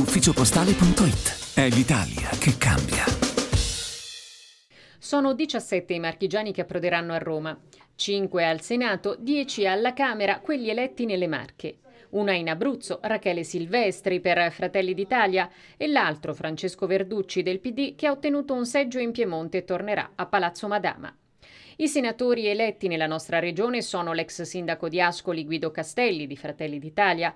ufficiopostale.it. È l'Italia che cambia. Sono 17 i marchigiani che approderanno a Roma, 5 al Senato, 10 alla Camera, quelli eletti nelle Marche una in Abruzzo, Rachele Silvestri per Fratelli d'Italia e l'altro Francesco Verducci del PD che ha ottenuto un seggio in Piemonte e tornerà a Palazzo Madama. I senatori eletti nella nostra regione sono l'ex sindaco di Ascoli Guido Castelli di Fratelli d'Italia,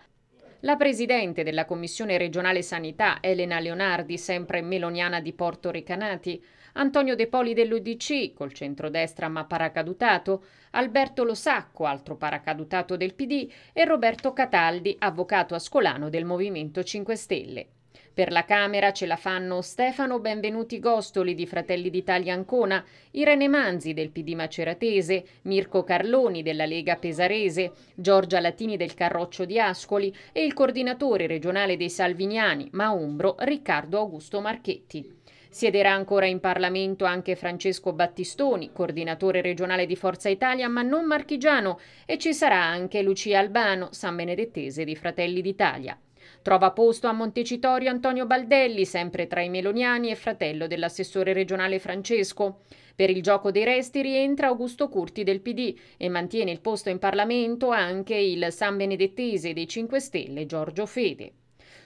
la presidente della Commissione regionale sanità, Elena Leonardi, sempre meloniana di Porto Ricanati, Antonio De Poli dell'UDC, col centrodestra ma paracadutato, Alberto Losacco, altro paracadutato del PD, e Roberto Cataldi, avvocato ascolano del Movimento 5 Stelle. Per la Camera ce la fanno Stefano Benvenuti Gostoli di Fratelli d'Italia Ancona, Irene Manzi del PD Maceratese, Mirko Carloni della Lega Pesarese, Giorgia Latini del Carroccio di Ascoli e il coordinatore regionale dei Salviniani, ma Umbro, Riccardo Augusto Marchetti. Siederà ancora in Parlamento anche Francesco Battistoni, coordinatore regionale di Forza Italia, ma non marchigiano, e ci sarà anche Lucia Albano, san benedettese di Fratelli d'Italia. Trova posto a Montecitorio Antonio Baldelli, sempre tra i meloniani e fratello dell'assessore regionale Francesco. Per il gioco dei resti rientra Augusto Curti del PD e mantiene il posto in Parlamento anche il San Benedettese dei 5 Stelle Giorgio Fede.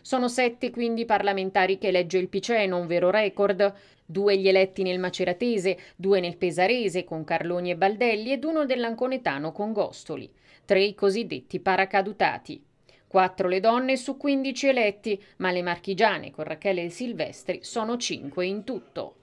Sono sette quindi i parlamentari che legge il Piceno, un vero record. Due gli eletti nel Maceratese, due nel Pesarese con Carloni e Baldelli ed uno dell'Anconetano con Gostoli. Tre i cosiddetti paracadutati. 4 le donne su 15 eletti, ma le marchigiane con Rachele Silvestri sono 5 in tutto.